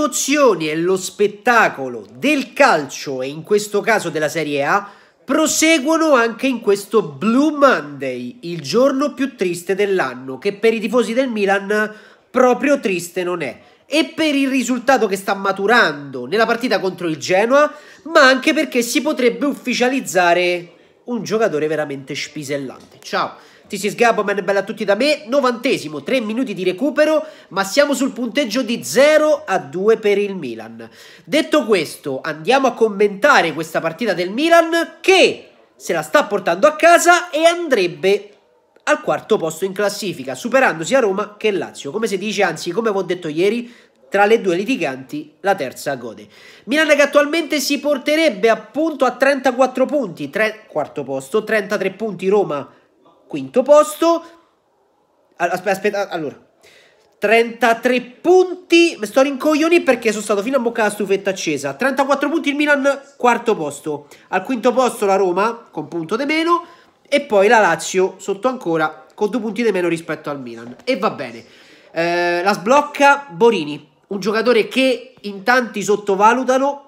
emozioni e lo spettacolo del calcio e in questo caso della Serie A proseguono anche in questo Blue Monday, il giorno più triste dell'anno, che per i tifosi del Milan proprio triste non è. E per il risultato che sta maturando nella partita contro il Genoa, ma anche perché si potrebbe ufficializzare un giocatore veramente spisellante. Ciao! TC Sgabman, bella a tutti da me, novantesimo, 3 minuti di recupero, ma siamo sul punteggio di 0 a 2 per il Milan. Detto questo, andiamo a commentare questa partita del Milan che se la sta portando a casa e andrebbe al quarto posto in classifica, superando sia Roma che Lazio. Come si dice, anzi, come ho detto ieri, tra le due litiganti la terza gode. Milan che attualmente si porterebbe appunto a 34 punti, 3, quarto posto, 33 punti Roma quinto posto. Aspetta, aspetta, allora. 33 punti, mi sto rincoglioni perché sono stato fino a bocca alla stufetta accesa. 34 punti il Milan, quarto posto. Al quinto posto la Roma, con punto di meno. E poi la Lazio, sotto ancora, con due punti di meno rispetto al Milan. E va bene. Eh, la sblocca Borini, un giocatore che in tanti sottovalutano.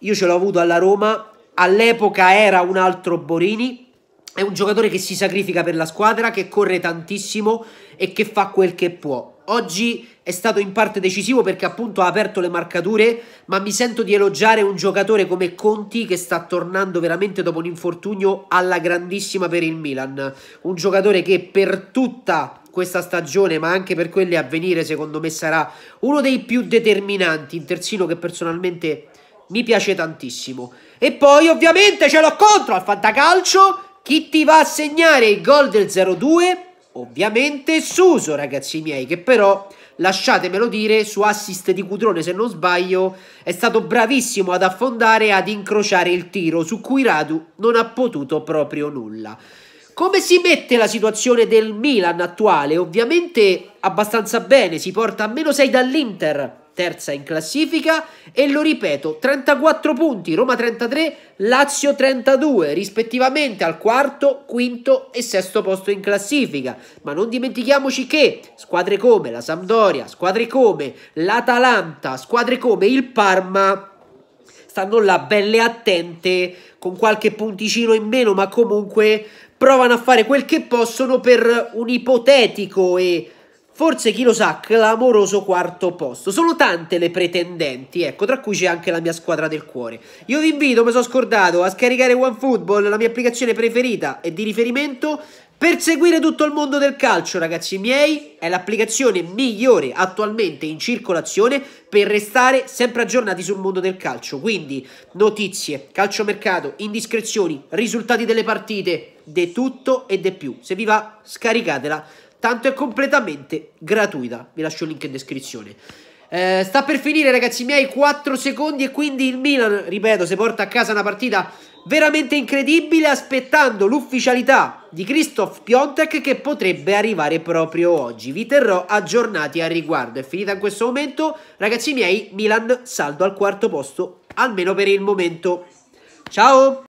Io ce l'ho avuto alla Roma, all'epoca era un altro Borini, è un giocatore che si sacrifica per la squadra, che corre tantissimo e che fa quel che può. Oggi è stato in parte decisivo perché appunto ha aperto le marcature, ma mi sento di elogiare un giocatore come Conti che sta tornando veramente dopo un infortunio alla grandissima per il Milan. Un giocatore che per tutta questa stagione, ma anche per quelle a venire, secondo me sarà uno dei più determinanti, in terzino che personalmente mi piace tantissimo. E poi ovviamente ce l'ho contro al Fantacalcio chi ti va a segnare il gol del 0-2? Ovviamente Suso, ragazzi miei, che però lasciatemelo dire, su assist di Cutrone se non sbaglio, è stato bravissimo ad affondare e ad incrociare il tiro, su cui Radu non ha potuto proprio nulla. Come si mette la situazione del Milan attuale? Ovviamente abbastanza bene, si porta a meno 6 dall'Inter, terza in classifica e lo ripeto 34 punti Roma 33 Lazio 32 rispettivamente al quarto quinto e sesto posto in classifica ma non dimentichiamoci che squadre come la Sampdoria squadre come l'Atalanta squadre come il Parma stanno là belle attente con qualche punticino in meno ma comunque provano a fare quel che possono per un ipotetico e Forse chi lo sa, clamoroso quarto posto. Sono tante le pretendenti, ecco, tra cui c'è anche la mia squadra del cuore. Io vi invito, mi sono scordato, a scaricare OneFootball, la mia applicazione preferita e di riferimento per seguire tutto il mondo del calcio, ragazzi miei, è l'applicazione migliore attualmente in circolazione per restare sempre aggiornati sul mondo del calcio. Quindi notizie, calciomercato, indiscrezioni, risultati delle partite, de tutto e de più. Se vi va, scaricatela tanto è completamente gratuita. Vi lascio il link in descrizione. Eh, sta per finire ragazzi miei 4 secondi e quindi il Milan, ripeto, si porta a casa una partita veramente incredibile aspettando l'ufficialità di Christoph Piontek che potrebbe arrivare proprio oggi. Vi terrò aggiornati al riguardo. È finita in questo momento. Ragazzi miei, Milan saldo al quarto posto, almeno per il momento. Ciao!